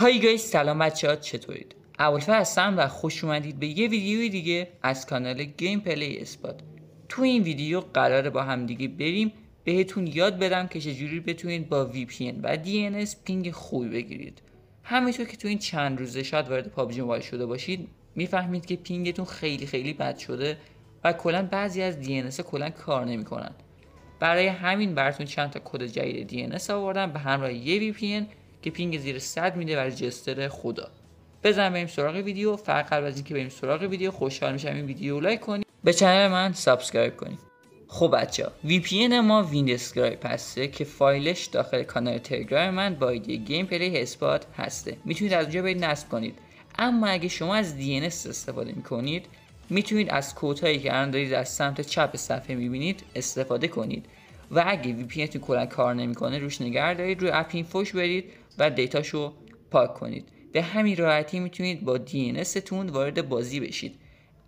های گایز سلام بچه ها چطورید اولفه هستم و خوش اومدید به یه ویدیوی دیگه از کانال گیم پلی اثبات تو این ویدیو قراره با همدیگه بریم بهتون یاد بدم که چجوری بتونید با VPN و اس پینگ خوبی بگیرید همینطور که تو این چند روزه شاید وارد پابجی موبایل شده باشید میفهمید که پینگتون خیلی خیلی بد شده و کلا بعضی از دی کلا کار نمیکنن برای همین براتون چند تا کد جدید DNS آوردم به همراه یه VPN که پینگ زیر 100 میده و جستر خدا بزن بریم سراغ ویدیو فقط از اینکه بریم سراغ ویدیو خوشحال میشم این ویدیو رو لایک کنید به چنل من سابسکرایب کنید خب بچه ها وی پی ما ویندسکرایب هسته که فایلش داخل کانال تلگرام من با ایدی گیم پلی اثبات هسته میتونید از اونجا برید نصب کنید اما اگه شما از DNS استفاده میکنید میتونید از کودهایی که الان دارید از سمت چپ صفحه میبینید استفاده کنید و اگه وی پی کار نمیکنه روش نگه دارید روی اپ فوش برید و دیتاشو پاک کنید به همین راحتی میتونید با DNS وارد بازی بشید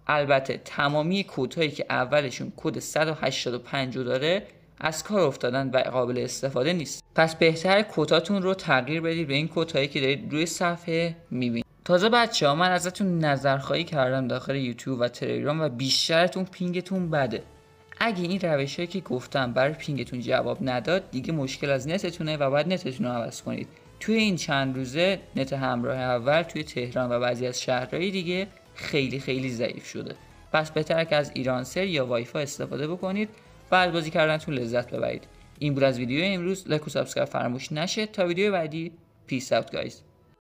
البته تمامی کودهایی که اولشون کد 185 داره از کار افتادن و قابل استفاده نیست پس بهتر کوتاتون رو تغییر بدید به این کدهایی که دارید روی صفحه میبینید تازه بچه ها من ازتون نظرخواهی کردم داخل یوتیوب و تلگرام و بیشترتون پینگتون بده اگه این هایی که گفتم برای پینگتون جواب نداد دیگه مشکل از نتتونه و باید نتتون رو عوض کنید توی این چند روزه نت همراه اول توی تهران و بعضی از شهرهای دیگه خیلی خیلی ضعیف شده پس بهتره که از ایرانسل یا وایفا استفاده بکنید و از بازی کردنتون لذت ببرید این بود از ویدیو امروز لایک و سابسکرایب فراموش نشه تا ویدیو بعدی پیس اوت گایز